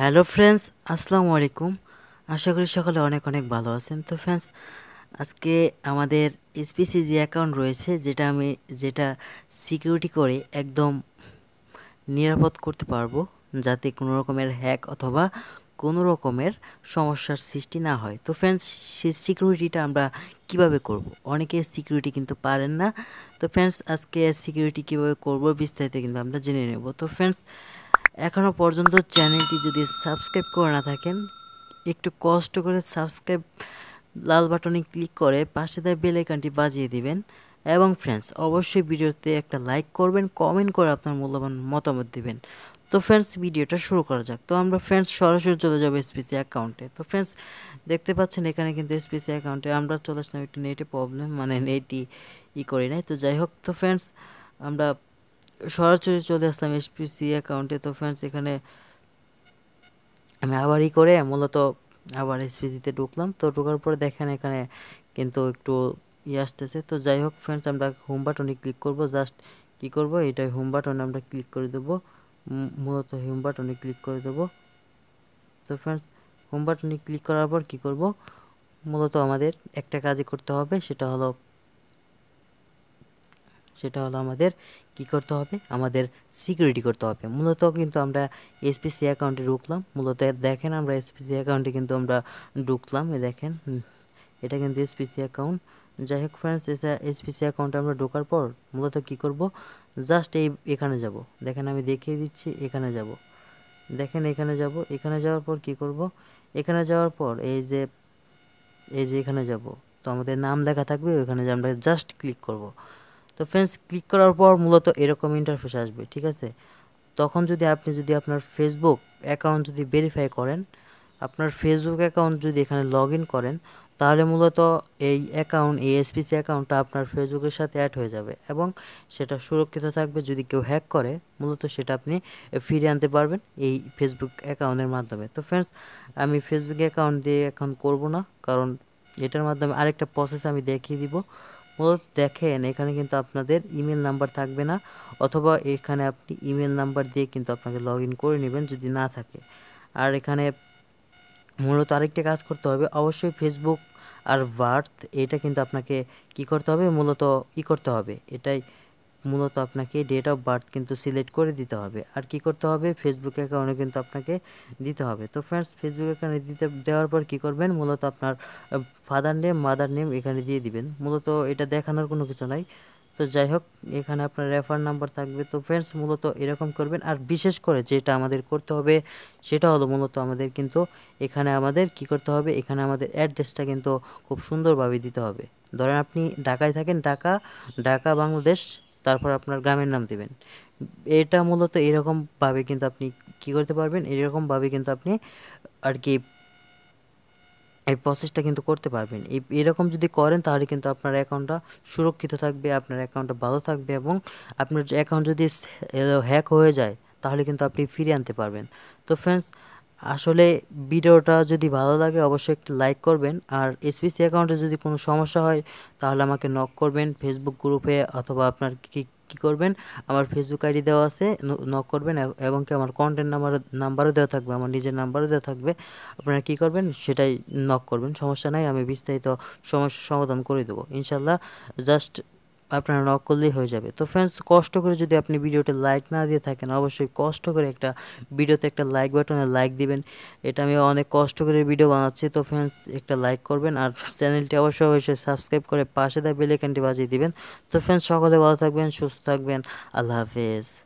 Hello friends আসসালামু আলাইকুম আশা করি সকলে অনেক অনেক ভালো আছেন তো ফ্রেন্ডস আজকে আমাদের এসপিসি যে অ্যাকাউন্ট রয়েছে যেটা আমি যেটা সিকিউরিটি করে একদম নিরাপদ করতে পারবো যাতে কোনো রকমের হ্যাক অথবা কোনো রকমের সমস্যার সৃষ্টি না হয় তো ফ্রেন্ডস সে সিকিউরিটিটা আমরা কিভাবে করব। অনেকে সিকিউরিটি কিন্তু পারেন না তো ফ্রেন্ডস আজকে সিকিউরিটি কিভাবে করব বিস্তারিত কিন্তু আমরা জেনে নেব তো ফ্রেন্ডস এখনও পর্যন্ত চ্যানেলটি যদি সাবস্ক্রাইব করে না থাকেন একটু কষ্ট করে সাবস্ক্রাইব লাল বাটনে ক্লিক করে পাশে দেয় বেল আইকনটি বাজিয়ে দিবেন এবং ফ্রেন্ডস অবশ্যই ভিডিওতে একটা লাইক করবেন কমেন্ট করে আপনার মূল্যবান মতামত দিবেন তো ফ্রেন্ডস ভিডিওটা শুরু করা যাক তো আমরা ফ্রেন্ডস সরাসরি চলে যাবো এসপিসি অ্যাকাউন্টে তো ফ্রেন্ডস দেখতে পাচ্ছেন এখানে কিন্তু এসপিসি অ্যাকাউন্টে আমরা চলে আসলাম একটু নেটে প্রবলেম মানে নেটই ই করি নাই তো যাই হোক তো ফ্রেন্ডস আমরা সরাসরি চলে আসলাম এসপিসি অ্যাকাউন্টে তো ফ্রেন্ডস এখানে আমি আবারই করে মূলত আবার এসপিসিতে ঢুকলাম তো ঢোকার পরে দেখেন এখানে কিন্তু একটু ইয়ে আসতেছে তো যাই হোক ফ্রেন্ডস আমরা হোম বাটনে ক্লিক করব জাস্ট কি করব এটা হোম বাটনে আমরা ক্লিক করে দেব মূলত হোম বাটনে ক্লিক করে দেব তো ফ্রেন্ডস হোম বাটনে ক্লিক করার পর কি করব মূলত আমাদের একটা কাজই করতে হবে সেটা হলো সেটা হলো আমাদের কি করতে হবে আমাদের সিকিউরিটি করতে হবে মূলত কিন্তু আমরা এসপিসি অ্যাকাউন্টে ঢুকলাম মূলত দেখেন আমরা এসপিসি অ্যাকাউন্টে কিন্তু আমরা ঢুকলাম এ দেখেন এটা কিন্তু এসপিসি অ্যাকাউন্ট যাই হোক ফ্রেন্ডস এসপিসি অ্যাকাউন্টে আমরা ঢোকার পর মূলত কি করব জাস্ট এই এখানে যাব দেখেন আমি দেখিয়ে দিচ্ছি এখানে যাব দেখেন এখানে যাব এখানে যাওয়ার পর কি করব এখানে যাওয়ার পর এই যে এই যে এখানে যাব তো আমাদের নাম লেখা থাকবে ওখানে আমরা জাস্ট ক্লিক করব তো ফ্রেন্ডস ক্লিক করার পর মূলত এরকম ইন্টারফেস আসবে ঠিক আছে তখন যদি আপনি যদি আপনার ফেসবুক অ্যাকাউন্ট যদি ভেরিফাই করেন আপনার ফেসবুক অ্যাকাউন্ট যদি এখানে লগ করেন তাহলে মূলত এই অ্যাকাউন্ট এই এসপিসি অ্যাকাউন্টটা আপনার ফেসবুকের সাথে অ্যাড হয়ে যাবে এবং সেটা সুরক্ষিত থাকবে যদি কেউ হ্যাক করে মূলত সেটা আপনি ফিরে আনতে পারবেন এই ফেসবুক অ্যাকাউন্টের মাধ্যমে তো ফ্রেন্ডস আমি ফেসবুক অ্যাকাউন্ট দিয়ে এখন করব না কারণ এটার মাধ্যমে আরেকটা প্রসেস আমি দেখিয়ে দিব মূলত দেখেন এখানে কিন্তু আপনাদের ইমেল নাম্বার থাকবে না অথবা এখানে আপনি ইমেল নাম্বার দিয়ে কিন্তু আপনাকে লগ করে নেবেন যদি না থাকে আর এখানে মূলত আরেকটা কাজ করতে হবে অবশ্যই ফেসবুক আর বার্থ এটা কিন্তু আপনাকে কি করতে হবে মূলত ই করতে হবে এটাই মূলত আপনাকে ডেট অফ বার্থ কিন্তু সিলেক্ট করে দিতে হবে আর কি করতে হবে ফেসবুক অ্যাকাউন্টে কিন্তু আপনাকে দিতে হবে তো ফ্রেন্ডস ফেসবুক অ্যাকাউন্টে দিতে দেওয়ার পর কি করবেন মূলত আপনার ফাদার নেম মাদার নেম এখানে দিয়ে দিবেন মূলত এটা দেখানোর কোনো কিছু নাই তো যাই হোক এখানে আপনার রেফার নাম্বার থাকবে তো ফ্রেন্ডস মূলত এরকম করবেন আর বিশেষ করে যেটা আমাদের করতে হবে সেটা হলো মূলত আমাদের কিন্তু এখানে আমাদের কি করতে হবে এখানে আমাদের অ্যাড্রেসটা কিন্তু খুব সুন্দরভাবে দিতে হবে ধরেন আপনি ঢাকায় থাকেন ঢাকা ঢাকা বাংলাদেশ তারপর আপনার গ্রামের নাম দেবেন এটা মূলত এরকমভাবে কিন্তু আপনি কি করতে পারবেন এরকমভাবে কিন্তু আপনি আর কি এই প্রসেসটা কিন্তু করতে পারবেন এই এরকম যদি করেন তাহলে কিন্তু আপনার অ্যাকাউন্টটা সুরক্ষিত থাকবে আপনার অ্যাকাউন্টটা ভালো থাকবে এবং আপনার অ্যাকাউন্ট যদি হ্যাক হয়ে যায় তাহলে কিন্তু আপনি ফিরিয়ে আনতে পারবেন তো ফ্রেন্ডস আসলে ভিডিওটা যদি ভালো লাগে অবশ্যই একটু লাইক করবেন আর এসপিসি অ্যাকাউন্টে যদি কোনো সমস্যা হয় তাহলে আমাকে নক করবেন ফেসবুক গ্রুপে অথবা আপনার কি কী করবেন আমার ফেসবুক আইডি দেওয়া আছে নক করবেন এবং কি আমার কন্টেন্ট নাম্বার নাম্বারও দেওয়া থাকবে আমার নিজের নাম্বারও দেওয়া থাকবে আপনারা কি করবেন সেটাই নক করবেন সমস্যা নাই আমি বিস্তারিত সমস্যা সমাধান করে দেবো ইনশাল্লাহ জাস্ট আপনারা নক করলেই হয়ে যাবে তো ফ্রেন্ডস কষ্ট করে যদি আপনি ভিডিওতে লাইক না দিয়ে থাকেন অবশ্যই কষ্ট করে একটা ভিডিওতে একটা লাইক বাটনে লাইক দিবেন এটা আমি অনেক কষ্ট করে ভিডিও বানাচ্ছি তো ফ্রেন্ডস একটা লাইক করবেন আর চ্যানেলটি অবশ্যই অবশ্যই সাবস্ক্রাইব করে পাশে দেওয়া বেলেকানটি বাজিয়ে দিবেন তো ফ্রেন্ডস সকলে ভালো থাকবেন সুস্থ থাকবেন আল্লাহ হাফেজ